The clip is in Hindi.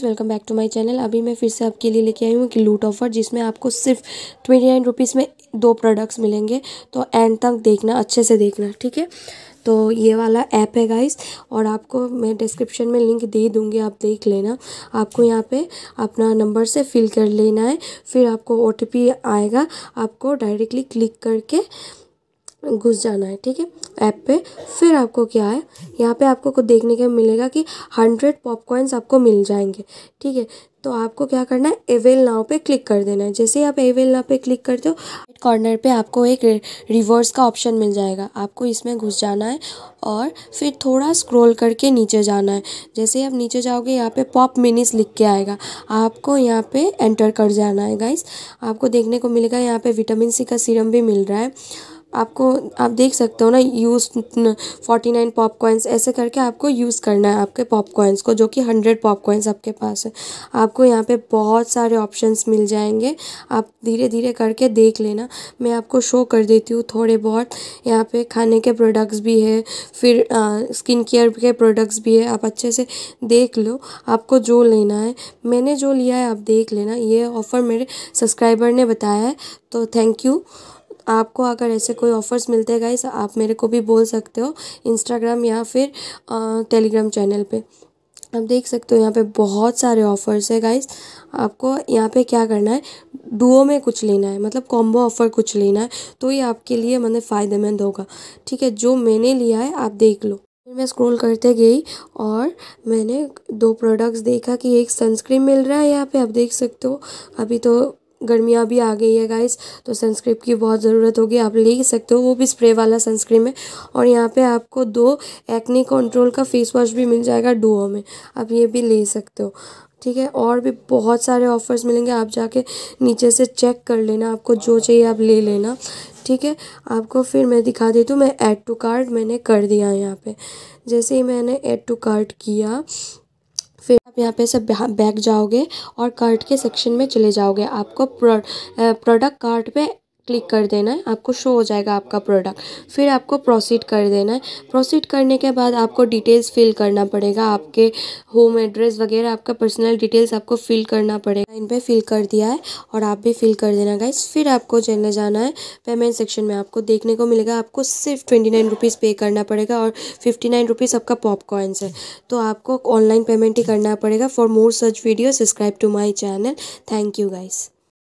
guys welcome back to my channel अभी मैं फिर से आपके लिए लेके आई हूँ कि लूट ऑफर जिसमें आपको सिर्फ ट्वेंटी नाइन रुपीज़ में दो प्रोडक्ट्स मिलेंगे तो एंड तक देखना अच्छे से देखना ठीक है तो ये वाला ऐप है गाइस और आपको मैं डिस्क्रिप्शन में लिंक दे दूँगी आप देख लेना आपको यहाँ पे अपना नंबर से फिल कर लेना है फिर आपको ओ आएगा आपको डायरेक्टली क्लिक करके घुस जाना है ठीक है ऐप पे फिर आपको क्या है यहाँ पे आपको को देखने के मिलेगा कि हंड्रेड पॉपकॉर्न्स आपको मिल जाएंगे ठीक है तो आपको क्या करना है एवेल नाव पे क्लिक कर देना है जैसे ही आप एवेल नाव पे क्लिक करते हो कॉर्नर पे आपको एक रिवर्स का ऑप्शन मिल जाएगा आपको इसमें घुस जाना है और फिर थोड़ा स्क्रॉल करके नीचे जाना है जैसे ही आप नीचे जाओगे यहाँ पे पॉप मिनिस लिख के आएगा आपको यहाँ पे एंटर कर जाना है गाइस आपको देखने को मिलेगा यहाँ पे विटामिन सी का सीरम भी मिल रहा है आपको आप देख सकते हो ना यूज़ फोर्टी नाइन पॉपकॉइंस ऐसे करके आपको यूज़ करना है आपके पॉपकॉइंस को जो कि हंड्रेड पॉपकॉइंस आपके पास है आपको यहाँ पे बहुत सारे ऑप्शंस मिल जाएंगे आप धीरे धीरे करके देख लेना मैं आपको शो कर देती हूँ थोड़े बहुत यहाँ पे खाने के प्रोडक्ट्स भी है फिर स्किन केयर के प्रोडक्ट्स भी है आप अच्छे से देख लो आपको जो लेना है मैंने जो लिया है आप देख लेना ये ऑफ़र मेरे सब्सक्राइबर ने बताया है तो थैंक यू आपको अगर ऐसे कोई ऑफ़र्स मिलते हैं गाइस आप मेरे को भी बोल सकते हो इंस्टाग्राम या फिर टेलीग्राम चैनल पे आप देख सकते हो यहाँ पे बहुत सारे ऑफ़र्स है गाइस आपको यहाँ पे क्या करना है डुओ में कुछ लेना है मतलब कॉम्बो ऑफ़र कुछ लेना है तो ये आपके लिए मतलब फ़ायदेमंद होगा ठीक है जो मैंने लिया है आप देख लो फिर मैं स्क्रॉल करते गई और मैंने दो प्रोडक्ट्स देखा कि एक सनस्क्रीन मिल रहा है यहाँ पे आप देख सकते हो अभी तो गर्मियाँ भी आ गई है गाइस तो सनस्क्रीम की बहुत ज़रूरत होगी आप ले सकते हो वो भी स्प्रे वाला सनस्क्रीम है और यहाँ पे आपको दो एक्ने कंट्रोल का फेस वॉश भी मिल जाएगा डुओ में आप ये भी ले सकते हो ठीक है और भी बहुत सारे ऑफ़र्स मिलेंगे आप जाके नीचे से चेक कर लेना आपको जो चाहिए आप ले लेना ठीक है आपको फिर मैं दिखा देती हूँ मैं ऐड टू कार्ड मैंने कर दिया यहाँ पे जैसे ही मैंने ऐड टू कार्ट किया फिर आप यहाँ पे से बैक जाओगे और कार्ट के सेक्शन में चले जाओगे आपको प्रोडक्ट कार्ट पे क्लिक कर देना है आपको शो हो जाएगा आपका प्रोडक्ट फिर आपको प्रोसीड कर देना है प्रोसीड करने के बाद आपको डिटेल्स फिल करना पड़ेगा आपके होम एड्रेस वगैरह आपका पर्सनल डिटेल्स आपको फिल करना पड़ेगा इन पर फिल कर दिया है और आप भी फिल कर देना गाइस फिर आपको चलने जाना है पेमेंट सेक्शन में आपको देखने को मिलेगा आपको सिर्फ ट्वेंटी नाइन रुपीज़ पे करना पड़ेगा और फिफ्टी नाइन रुपीज़ आपका पॉपकॉर्नस है तो आपको ऑनलाइन पेमेंट ही करना पड़ेगा for more such video subscribe to my channel thank you guys